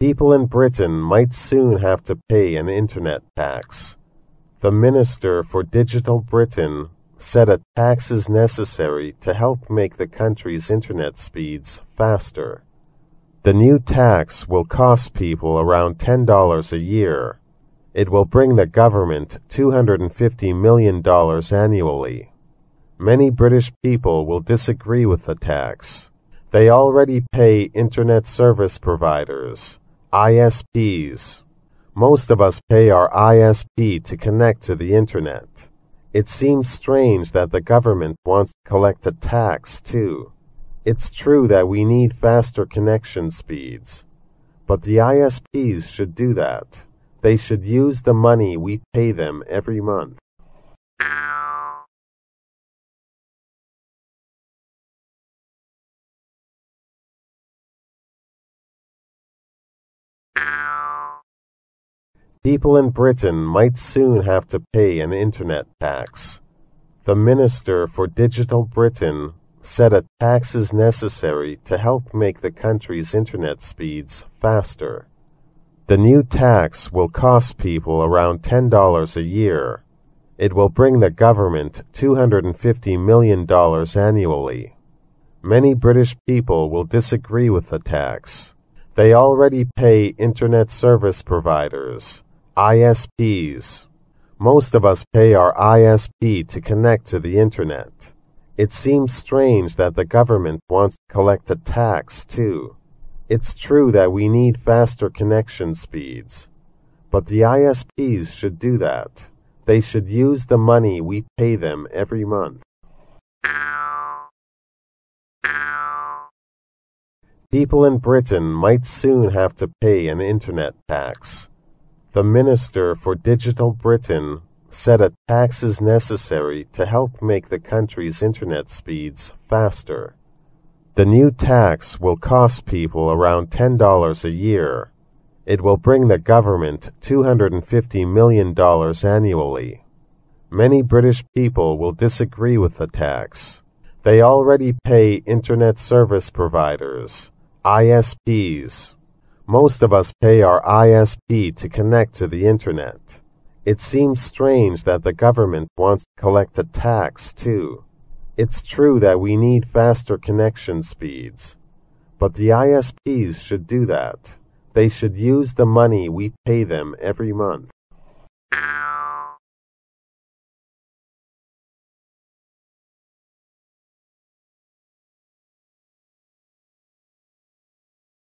People in Britain might soon have to pay an internet tax. The Minister for Digital Britain said a tax is necessary to help make the country's internet speeds faster. The new tax will cost people around $10 a year. It will bring the government $250 million annually. Many British people will disagree with the tax. They already pay internet service providers ISPs. Most of us pay our ISP to connect to the internet. It seems strange that the government wants to collect a tax, too. It's true that we need faster connection speeds, but the ISPs should do that. They should use the money we pay them every month People in Britain might soon have to pay an internet tax. The Minister for Digital Britain said a tax is necessary to help make the country's internet speeds faster. The new tax will cost people around $10 a year. It will bring the government $250 million annually. Many British people will disagree with the tax. They already pay internet service providers, ISPs. Most of us pay our ISP to connect to the internet. It seems strange that the government wants to collect a tax, too. It's true that we need faster connection speeds, but the ISPs should do that. They should use the money we pay them every month People in Britain might soon have to pay an internet tax. The Minister for Digital Britain said a tax is necessary to help make the country's internet speeds faster. The new tax will cost people around $10 a year. It will bring the government $250 million annually. Many British people will disagree with the tax. They already pay internet service providers ISPs. Most of us pay our ISP to connect to the internet. It seems strange that the government wants to collect a tax, too. It's true that we need faster connection speeds, but the ISPs should do that. They should use the money we pay them every month.